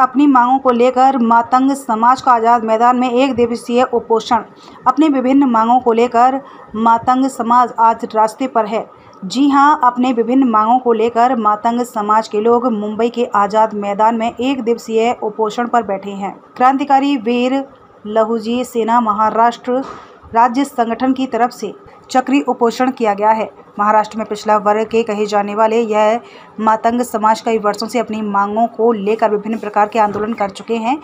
अपनी मांगों को लेकर मातंग समाज का आज़ाद मैदान में एक दिवसीय उपोषण अपनी विभिन्न मांगों को लेकर मातंग समाज आज रास्ते पर है जी हां अपने विभिन्न मांगों को लेकर मातंग समाज के लोग मुंबई के आज़ाद मैदान में एक दिवसीय उपोषण पर बैठे हैं क्रांतिकारी वीर लहुजी सेना महाराष्ट्र राज्य संगठन की तरफ से चक्री उपोषण किया गया है महाराष्ट्र में पिछला वर्ग के कहे जाने वाले यह मातंग समाज कई वर्षों से अपनी मांगों को लेकर विभिन्न प्रकार के आंदोलन कर चुके हैं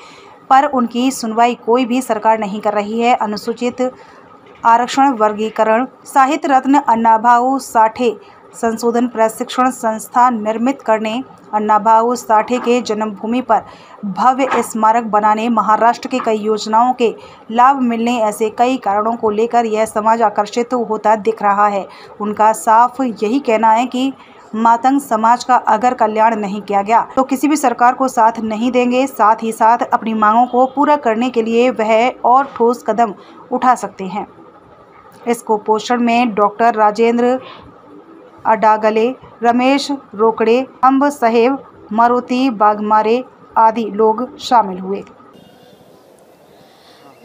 पर उनकी सुनवाई कोई भी सरकार नहीं कर रही है अनुसूचित आरक्षण वर्गीकरण साहित्य रत्न अन्नाभाऊ साठे संशोधन प्रशिक्षण संस्था निर्मित करने अन्नाभाऊ साठे के जन्मभूमि पर भव्य स्मारक बनाने महाराष्ट्र के कई योजनाओं के लाभ मिलने ऐसे कई कारणों को लेकर यह समाज आकर्षित होता दिख रहा है उनका साफ यही कहना है कि मातंग समाज का अगर कल्याण नहीं किया गया तो किसी भी सरकार को साथ नहीं देंगे साथ ही साथ अपनी मांगों को पूरा करने के लिए वह और ठोस कदम उठा सकते हैं इस कुपोषण में डॉक्टर राजेंद्र अडागले रमेश रोकड़े अम्ब सहेब मारुति बाघमारे आदि लोग शामिल हुए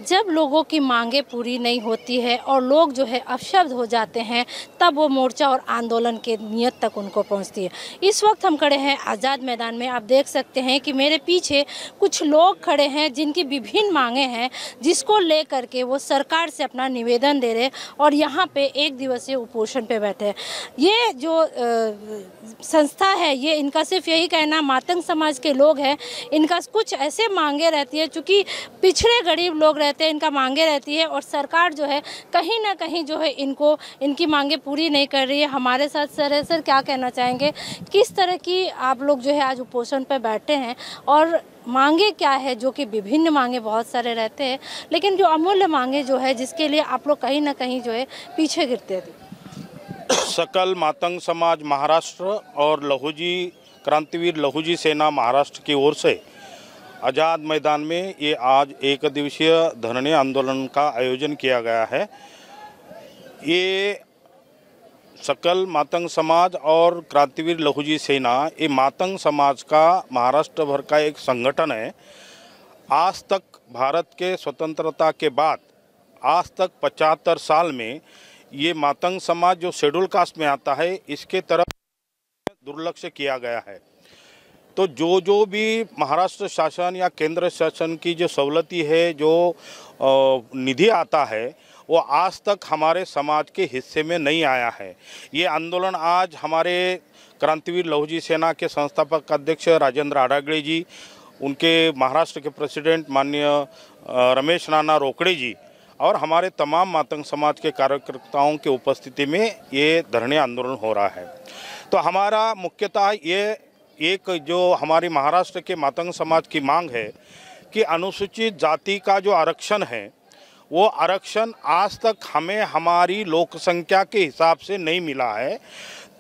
जब लोगों की मांगे पूरी नहीं होती है और लोग जो है अपशब्द हो जाते हैं तब वो मोर्चा और आंदोलन के नियत तक उनको पहुंचती है इस वक्त हम खड़े हैं आज़ाद मैदान में आप देख सकते हैं कि मेरे पीछे कुछ लोग खड़े हैं जिनकी विभिन्न मांगे हैं जिसको ले करके वो सरकार से अपना निवेदन दे रहे और यहाँ पर एक दिवसीय उपोषण पे बैठे ये जो आ, संस्था है ये इनका सिर्फ यही कहना मातंग समाज के लोग हैं इनका कुछ ऐसे मांगे रहती है चूँकि पिछड़े गरीब लोग रहते रहते हैं इनका मांगे रहती है और सरकार जो है कहीं ना कहीं जो है इनको इनकी मांगे पूरी नहीं कर रही है हमारे साथ सर है सर क्या कहना चाहेंगे किस तरह की आप लोग जो है आज उपोषण पर बैठे हैं और मांगे क्या है जो कि विभिन्न मांगे बहुत सारे रहते हैं लेकिन जो अमूल्य मांगे जो है जिसके लिए आप लोग कहीं ना कहीं जो है पीछे गिरते थे सकल मातंग समाज महाराष्ट्र और लहूजी क्रांतिवीर लहूजी सेना महाराष्ट्र की ओर से आज़ाद मैदान में ये आज एक दिवसीय धरने आंदोलन का आयोजन किया गया है ये सकल मातंग समाज और क्रांतिवीर लहूजी सेना ये मातंग समाज का महाराष्ट्र भर का एक संगठन है आज तक भारत के स्वतंत्रता के बाद आज तक पचहत्तर साल में ये मातंग समाज जो शेड्यूल कास्ट में आता है इसके तरफ दुर्लक्ष किया गया है तो जो जो भी महाराष्ट्र शासन या केंद्र शासन की जो सवलती है जो निधि आता है वो आज तक हमारे समाज के हिस्से में नहीं आया है ये आंदोलन आज हमारे क्रांतिवीर लहुजी सेना के संस्थापक अध्यक्ष राजेंद्र आडागड़े जी उनके महाराष्ट्र के प्रेसिडेंट माननीय रमेश नाना रोकड़े जी और हमारे तमाम मातंग समाज के कार्यकर्ताओं की उपस्थिति में ये धरने आंदोलन हो रहा है तो हमारा मुख्यतः ये एक जो हमारी महाराष्ट्र के मातंग समाज की मांग है कि अनुसूचित जाति का जो आरक्षण है वो आरक्षण आज तक हमें हमारी लोकसंख्या के हिसाब से नहीं मिला है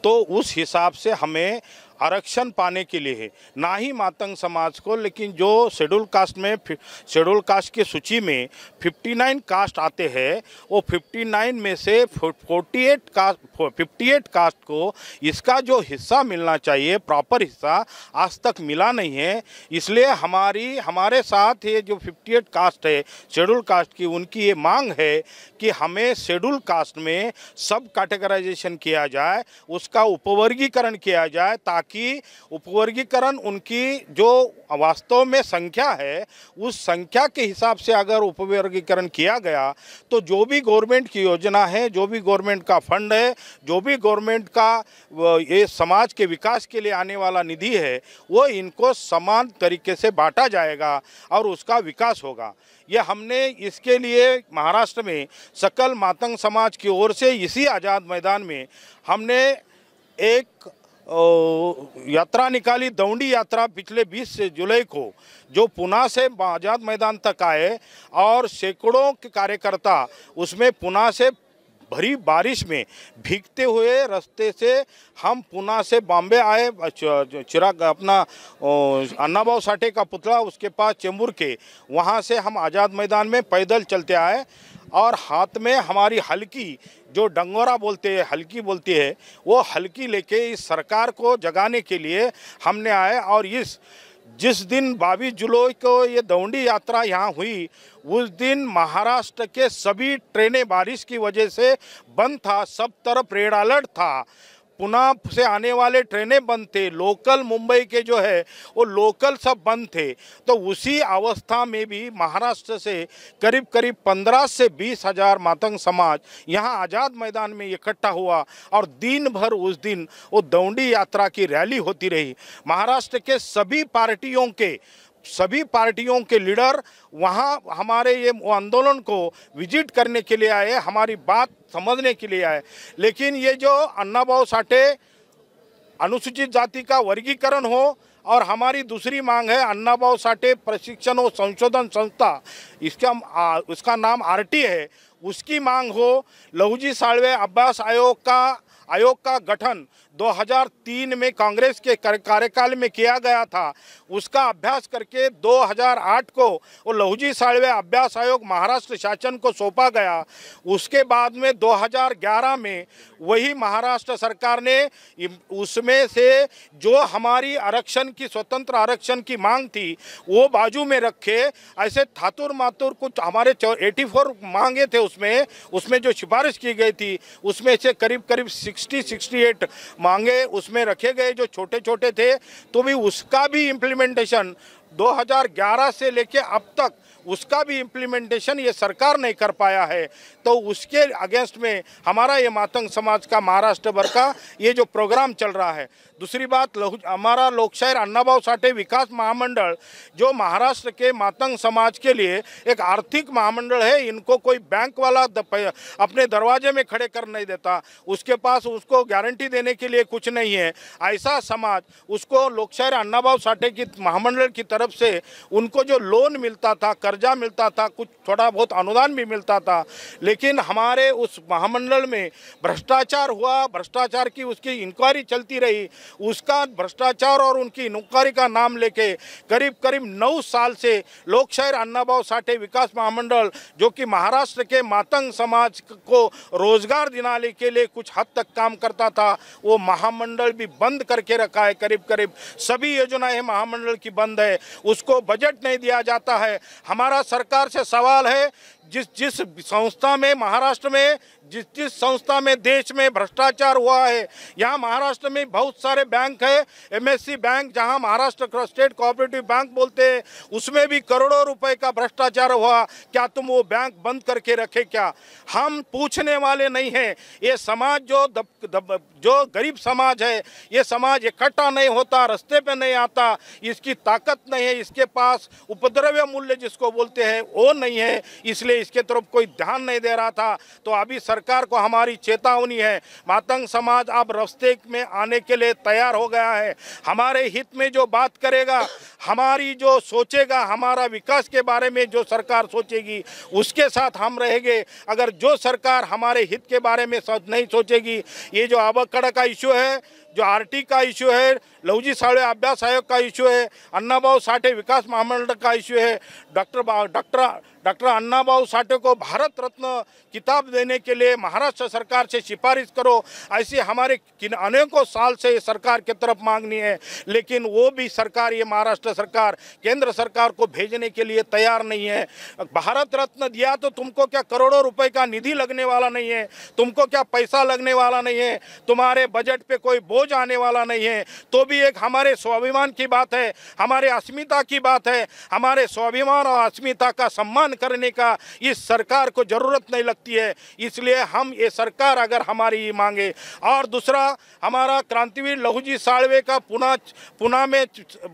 तो उस हिसाब से हमें आरक्षण पाने के लिए है ना ही मातंग समाज को लेकिन जो शेड्यूल कास्ट में शेड्यूल कास्ट की सूची में 59 कास्ट आते हैं वो 59 में से 48 कास्ट फिफ्टी कास्ट को इसका जो हिस्सा मिलना चाहिए प्रॉपर हिस्सा आज तक मिला नहीं है इसलिए हमारी हमारे साथ ये जो 58 कास्ट है शेड्यूल कास्ट की उनकी ये मांग है कि हमें शेड्यूल कास्ट में सब कैटेगराइजेशन किया जाए उसका उपवर्गीकरण किया जाए ताकि उनकी उपवर्गीकरण उनकी जो वास्तव में संख्या है उस संख्या के हिसाब से अगर उपवर्गीकरण किया गया तो जो भी गवर्नमेंट की योजना है जो भी गवर्नमेंट का फंड है जो भी गवर्नमेंट का ये समाज के विकास के लिए आने वाला निधि है वो इनको समान तरीके से बांटा जाएगा और उसका विकास होगा ये हमने इसके लिए महाराष्ट्र में सकल मातंग समाज की ओर से इसी आज़ाद मैदान में हमने एक यात्रा निकाली दौंडी यात्रा पिछले 20 जुलाई को जो पुना से आज़ाद मैदान तक आए और सैकड़ों के कार्यकर्ता उसमें पुना से भरी बारिश में भीगते हुए रास्ते से हम पुना से बॉम्बे आए चिराग अपना अन्नाभाव साठे का पुतला उसके पास चेंबूर के वहाँ से हम आज़ाद मैदान में पैदल चलते आए और हाथ में हमारी हल्की जो डंगोरा बोलते हैं हल्की बोलती है वो हल्की लेके इस सरकार को जगाने के लिए हमने आए और इस जिस दिन बाईस जुलाई को ये दौंडी यात्रा यहाँ हुई उस दिन महाराष्ट्र के सभी ट्रेनें बारिश की वजह से बंद था सब तरफ रेड अलर्ट था पुना से आने वाले ट्रेनें बंद थे लोकल मुंबई के जो है वो लोकल सब बंद थे तो उसी अवस्था में भी महाराष्ट्र से करीब करीब पंद्रह से बीस हज़ार मातंग समाज यहाँ आज़ाद मैदान में इकट्ठा हुआ और दिन भर उस दिन वो दौंडी यात्रा की रैली होती रही महाराष्ट्र के सभी पार्टियों के सभी पार्टियों के लीडर वहाँ हमारे ये आंदोलन को विजिट करने के लिए आए हमारी बात समझने के लिए आए लेकिन ये जो अन्नाभाव साठे अनुसूचित जाति का वर्गीकरण हो और हमारी दूसरी मांग है अन्ना भाव साठे प्रशिक्षण और संशोधन संस्था इसका उसका नाम आर है उसकी मांग हो लहूजी साड़वे अब्बास आयोग का आयोग का गठन 2003 में कांग्रेस के कार्यकाल में किया गया था उसका अभ्यास करके 2008 को वो लहुजी साड़वे अभ्यास आयोग महाराष्ट्र शासन को सौंपा गया उसके बाद में 2011 में वही महाराष्ट्र सरकार ने उसमें से जो हमारी आरक्षण की स्वतंत्र आरक्षण की मांग थी वो बाजू में रखे ऐसे थातुर मातुर कुछ हमारे 84 मांगे थे उसमें उसमें जो सिफारिश की गई थी उसमें से करीब करीब 60 68 मांगे उसमें रखे गए जो छोटे छोटे थे तो भी उसका भी इम्प्लीमेंटेशन 2011 से लेके अब तक उसका भी इम्प्लीमेंटेशन ये सरकार नहीं कर पाया है तो उसके अगेंस्ट में हमारा ये मातंग समाज का महाराष्ट्र भर का ये जो प्रोग्राम चल रहा है दूसरी बात हमारा लोकशायर अन्नाभाव साठे विकास महामंडल जो महाराष्ट्र के मातंग समाज के लिए एक आर्थिक महामंडल है इनको कोई बैंक वाला अपने दरवाजे में खड़े कर नहीं देता उसके पास उसको गारंटी देने के लिए कुछ नहीं है ऐसा समाज उसको लोकशायर भाव साठे की महामंडल की तरफ से उनको जो लोन मिलता था कर्जा मिलता था कुछ थोड़ा बहुत अनुदान भी मिलता था लेकिन हमारे उस महामंडल में भ्रष्टाचार हुआ भ्रष्टाचार की उसकी इंक्वायरी चलती रही उसका भ्रष्टाचार और उनकी नुक्कारी का नाम लेके करीब करीब नौ साल से लोकशहर अन्नाभाव साठे विकास महामंडल जो कि महाराष्ट्र के मातंग समाज को रोजगार दिलाने के लिए कुछ हद तक काम करता था वो महामंडल भी बंद करके रखा है करीब करीब सभी योजनाएं महामंडल की बंद है उसको बजट नहीं दिया जाता है हमारा सरकार से सवाल है जिस जिस संस्था में महाराष्ट्र में जिस जिस संस्था में देश में भ्रष्टाचार हुआ है यहाँ महाराष्ट्र में बहुत सारे बैंक है एमएससी बैंक जहाँ महाराष्ट्र स्टेट कोऑपरेटिव बैंक बोलते हैं उसमें भी करोड़ों रुपए का भ्रष्टाचार हुआ क्या तुम वो बैंक बंद करके रखे क्या हम पूछने वाले नहीं हैं ये समाज जो दब, दब, जो गरीब समाज है ये समाज इकट्ठा नहीं होता रस्ते पे नहीं आता इसकी ताकत नहीं है इसके पास उपद्रव्य मूल्य जिसको बोलते हैं वो नहीं है इसलिए इसके तरफ कोई ध्यान नहीं दे रहा था तो अभी सरकार को हमारी चेतावनी है मातंग समाज अब रस्ते में आने के लिए तैयार हो गया है हमारे हित में जो बात करेगा हमारी जो सोचेगा हमारा विकास के बारे में जो सरकार सोचेगी उसके साथ हम रहेंगे अगर जो सरकार हमारे हित के बारे में नहीं सोचेगी ये जो आवक अखड़ा का इश्यू है जो आरटी का इश्यू है लवजी साड़े अभ्यास आयोग का इश्यू है अन्नाभाव साठे विकास महामंडल का इश्यू है डॉक्टर डॉक्टर डॉक्टर अन्ना भाऊ साठे को भारत रत्न किताब देने के लिए महाराष्ट्र सरकार से सिफारिश करो ऐसी हमारे किन अनेकों साल से सरकार की तरफ मांगनी है लेकिन वो भी सरकार ये महाराष्ट्र सरकार केंद्र सरकार को भेजने के लिए तैयार नहीं है भारत रत्न दिया तो तुमको क्या करोड़ों रुपए का निधि लगने वाला नहीं है तुमको क्या पैसा लगने वाला नहीं है तुम्हारे बजट पर कोई बोझ आने वाला नहीं है तो भी एक हमारे स्वाभिमान की बात है हमारे अस्मिता की बात है हमारे स्वाभिमान और अस्मिता का सम्मान निर्माण करने का इस सरकार को ज़रूरत नहीं लगती है इसलिए हम ये सरकार अगर हमारी मांगे और दूसरा हमारा क्रांतिवीर लहूजी साड़वे का पुना पुना में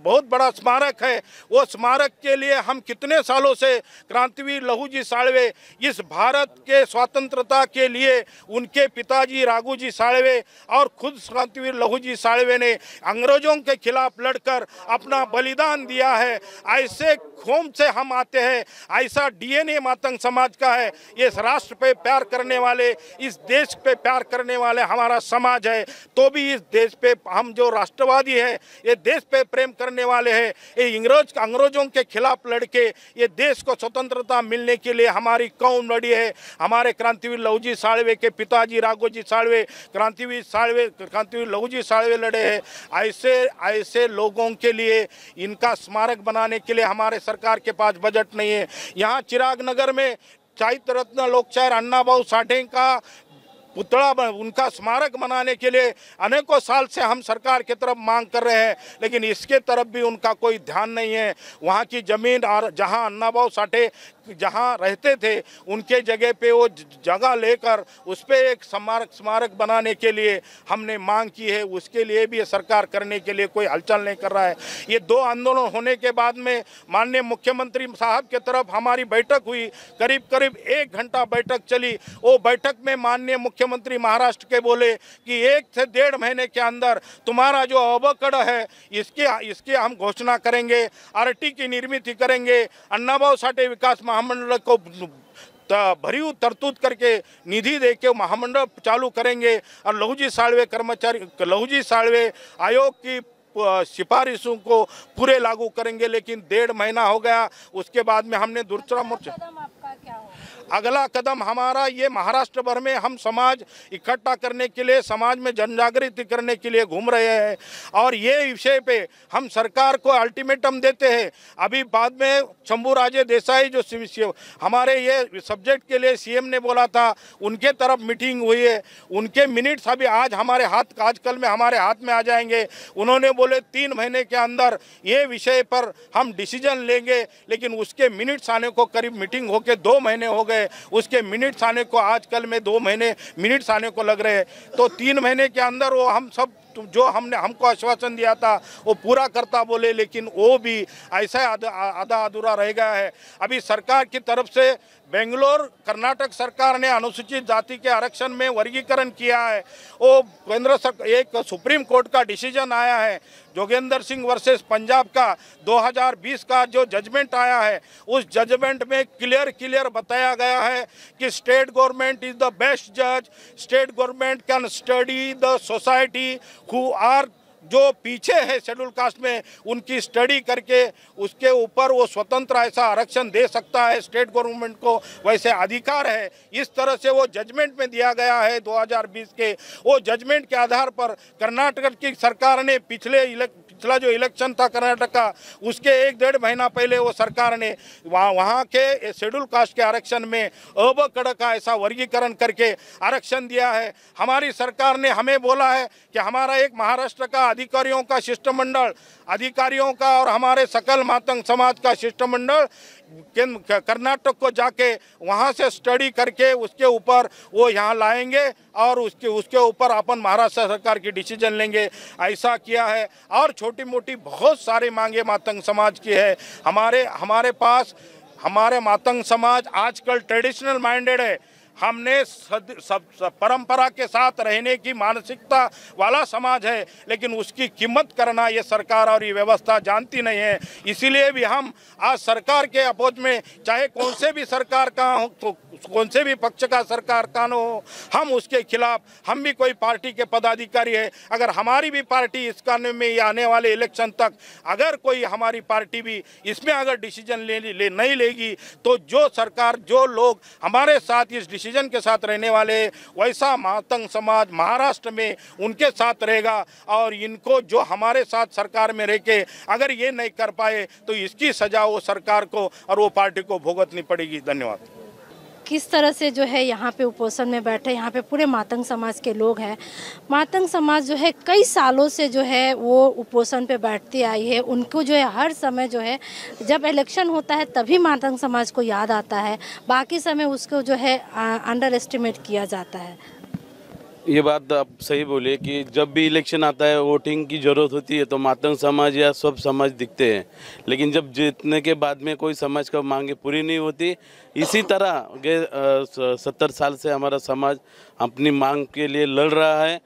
बहुत बड़ा स्मारक है वो स्मारक के लिए हम कितने सालों से क्रांतिवीर लहूजी साड़वे इस भारत के स्वतंत्रता के लिए उनके पिताजी राघूजी साड़वे और खुद क्रांतिवीर लहूजी साड़वे ने अंग्रेजों के खिलाफ लड़कर अपना बलिदान दिया है ऐसे खोम से हम आते हैं ऐसा डीएनए मातंग समाज का है ये राष्ट्र पे प्यार करने वाले इस देश पे प्यार करने वाले हमारा समाज है तो भी इस देश पे हम जो राष्ट्रवादी है ये देश पे प्रेम करने वाले है ये इंग्रज अंग्रेजों के खिलाफ लड़के ये देश को स्वतंत्रता मिलने के लिए हमारी कौन लड़ी है हमारे क्रांतिवीर लहूजी साड़वे के पिताजी राघोजी साड़वे क्रांतिवीर साड़वे क्रांतिवीर लहूजी साड़वे लड़े हैं ऐसे ऐसे लोगों के लिए इनका स्मारक बनाने के लिए हमारे सरकार के पास बजट नहीं है यहाँ यहाँ चिराग नगर में साहित्य रत्न लोकशायर अन्नाभाऊ साठे का पुतला उनका स्मारक बनाने के लिए अनेकों साल से हम सरकार की तरफ मांग कर रहे हैं लेकिन इसके तरफ भी उनका कोई ध्यान नहीं है वहाँ की ज़मीन और जहाँ भाव साठे जहाँ रहते थे उनके जगह पे वो जगह लेकर उस पर एक स्मारक स्मारक बनाने के लिए हमने मांग की है उसके लिए भी सरकार करने के लिए कोई हलचल नहीं कर रहा है ये दो आंदोलन होने के बाद में माननीय मुख्यमंत्री साहब के तरफ हमारी बैठक हुई करीब करीब एक घंटा बैठक चली वो बैठक में माननीय मुख्यमंत्री महाराष्ट्र के बोले कि एक से डेढ़ महीने के अंदर तुम्हारा जो अवकड़ है इसके इसके हम घोषणा करेंगे आर की निर्मित करेंगे अन्नाभाव साठे विकास महा महामंडल को भरी तरतूत करके निधि दे के महामंडल चालू करेंगे और लहूजी साड़वे कर्मचारी लहूजी साड़वे आयोग की सिफारिशों को पूरे लागू करेंगे लेकिन डेढ़ महीना हो गया उसके बाद में हमने दूसरा मोर्चा अगला कदम हमारा ये महाराष्ट्र भर में हम समाज इकट्ठा करने के लिए समाज में जनजागृति करने के लिए घूम रहे हैं और ये विषय पे हम सरकार को अल्टीमेटम देते हैं अभी बाद में शंभू राजे देसाई जो हमारे ये सब्जेक्ट के लिए सीएम ने बोला था उनके तरफ मीटिंग हुई है उनके मिनट्स अभी आज हमारे हाथ आजकल में हमारे हाथ में आ जाएंगे उन्होंने बोले तीन महीने के अंदर ये विषय पर हम डिसीजन लेंगे लेकिन उसके मिनट्स आने को करीब मीटिंग होके दो महीने हो गए है उसके मिनट्स आने को आजकल में दो महीने मिनट्स आने को लग रहे हैं तो तीन महीने के अंदर वो हम सब तुम जो हमने हमको आश्वासन दिया था वो पूरा करता बोले लेकिन वो भी ऐसा आधा अधूरा रह गया है अभी सरकार की तरफ से बेंगलोर कर्नाटक सरकार ने अनुसूचित जाति के आरक्षण में वर्गीकरण किया है वो केंद्र सरकार एक सुप्रीम कोर्ट का डिसीजन आया है जोगेंद्र सिंह वर्सेस पंजाब का 2020 का जो जजमेंट आया है उस जजमेंट में क्लियर क्लियर बताया गया है कि state government is the best जज state government can study the society are जो पीछे है शेड्यूल कास्ट में उनकी स्टडी करके उसके ऊपर वो स्वतंत्र ऐसा आरक्षण दे सकता है स्टेट गवर्नमेंट को वैसे अधिकार है इस तरह से वो जजमेंट में दिया गया है 2020 के वो जजमेंट के आधार पर कर्नाटक की सरकार ने पिछले इलेक्ट पिछला जो इलेक्शन था कर्नाटक का उसके एक डेढ़ महीना पहले वो सरकार ने वहाँ वहाँ के शेड्यूल कास्ट के आरक्षण में अब कड़ का ऐसा वर्गीकरण करके आरक्षण दिया है हमारी सरकार ने हमें बोला है कि हमारा एक महाराष्ट्र का अधिकारियों का शिष्टमंडल अधिकारियों का और हमारे सकल मातंग समाज का शिष्टमंडल कर्नाटक को जाके वहाँ से स्टडी करके उसके ऊपर वो यहाँ लाएंगे और उसके उसके ऊपर अपन महाराष्ट्र सरकार की डिसीजन लेंगे ऐसा किया है और छोटी मोटी बहुत सारी मांगे मातंग समाज की है हमारे हमारे पास हमारे मातंग समाज आजकल ट्रेडिशनल माइंडेड है हमने सद, सब, सब परंपरा के साथ रहने की मानसिकता वाला समाज है लेकिन उसकी कीमत करना ये सरकार और ये व्यवस्था जानती नहीं है इसीलिए भी हम आज सरकार के अपोज में चाहे कौन से भी सरकार का हो तो कौन से भी पक्ष का सरकार का न हो हम उसके खिलाफ हम भी कोई पार्टी के पदाधिकारी है अगर हमारी भी पार्टी इस कानून में आने वाले इलेक्शन तक अगर कोई हमारी पार्टी भी इसमें अगर डिसीजन ले, ले नहीं लेगी तो जो सरकार जो लोग हमारे साथ इस डिसीजन डिसीजन के साथ रहने वाले वैसा मातंग समाज महाराष्ट्र में उनके साथ रहेगा और इनको जो हमारे साथ सरकार में रह के अगर ये नहीं कर पाए तो इसकी सजा वो सरकार को और वो पार्टी को भुगतनी पड़ेगी धन्यवाद किस तरह से जो है यहाँ पे उपोषण में बैठे यहाँ पे पूरे मातंग समाज के लोग हैं मातंग समाज जो है कई सालों से जो है वो उपोषण पे बैठती आई है उनको जो है हर समय जो है जब इलेक्शन होता है तभी मातंग समाज को याद आता है बाकी समय उसको जो है अंडर एस्टिमेट किया जाता है ये बात तो आप सही बोले कि जब भी इलेक्शन आता है वोटिंग की ज़रूरत होती है तो मातंग समाज या सब समाज दिखते हैं लेकिन जब जीतने के बाद में कोई समाज का मांगे पूरी नहीं होती इसी तरह गए सत्तर साल से हमारा समाज अपनी मांग के लिए लड़ रहा है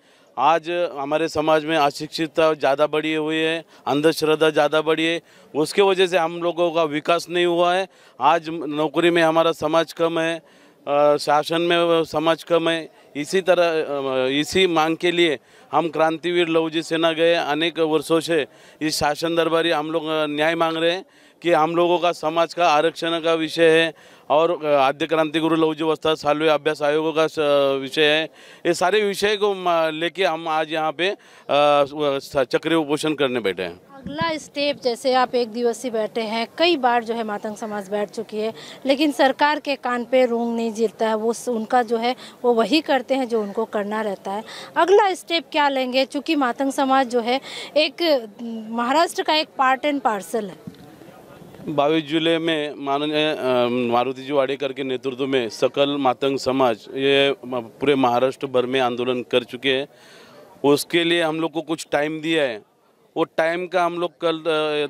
आज हमारे समाज में अशिक्षितता ज़्यादा बढ़ी हुई है अंधश्रद्धा ज़्यादा बढ़ी है उसके वजह से हम लोगों का विकास नहीं हुआ है आज नौकरी में हमारा समाज कम है शासन में समाज का मैं इसी तरह इसी मांग के लिए हम क्रांतिवीर लवजी सेना गए अनेक वर्षों से इस शासन दरबारी हम लोग न्याय मांग रहे हैं कि हम लोगों का समाज का आरक्षण का विषय है और आद्य क्रांति गुरु लवजी वस्ता सालवे अभ्यास आयोगों का विषय है ये सारे विषय को लेके हम आज यहाँ पे चक्रीय उपोषण करने बैठे हैं अगला स्टेप जैसे आप एक दिवसीय बैठे हैं कई बार जो है मातंग समाज बैठ चुकी है लेकिन सरकार के कान पे रोंग नहीं जीता है वो उनका जो है वो वही करते हैं जो उनको करना रहता है अगला स्टेप क्या लेंगे चूँकि मातंग समाज जो है एक महाराष्ट्र का एक पार्ट एंड पार्सल है बाईस जुलाई में माननीय मारुति जी वाडेकर के नेतृत्व में सकल मातंग समाज ये पूरे महाराष्ट्र भर में आंदोलन कर चुके हैं उसके लिए हम लोग को कुछ टाइम दिया है वो टाइम का हम लोग कल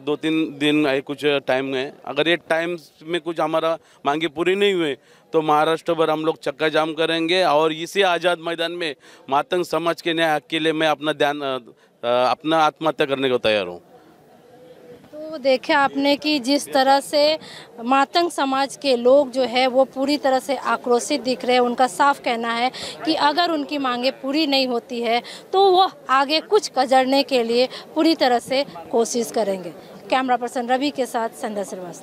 दो तीन दिन आए कुछ टाइम है अगर ये टाइम में कुछ हमारा मांगे पूरी नहीं हुए तो महाराष्ट्र भर हम लोग चक्का जाम करेंगे और इसी आज़ाद मैदान में मातंग समाज के न्याय हक के लिए मैं अपना ध्यान अपना आत्महत्या करने को तैयार हूँ वो देखे आपने कि जिस तरह से मातंग समाज के लोग जो है वो पूरी तरह से आक्रोशित दिख रहे हैं उनका साफ कहना है कि अगर उनकी मांगे पूरी नहीं होती है तो वो आगे कुछ कजरने के लिए पूरी तरह से कोशिश करेंगे कैमरा पर्सन रवि के साथ संध्या श्रीवास्तव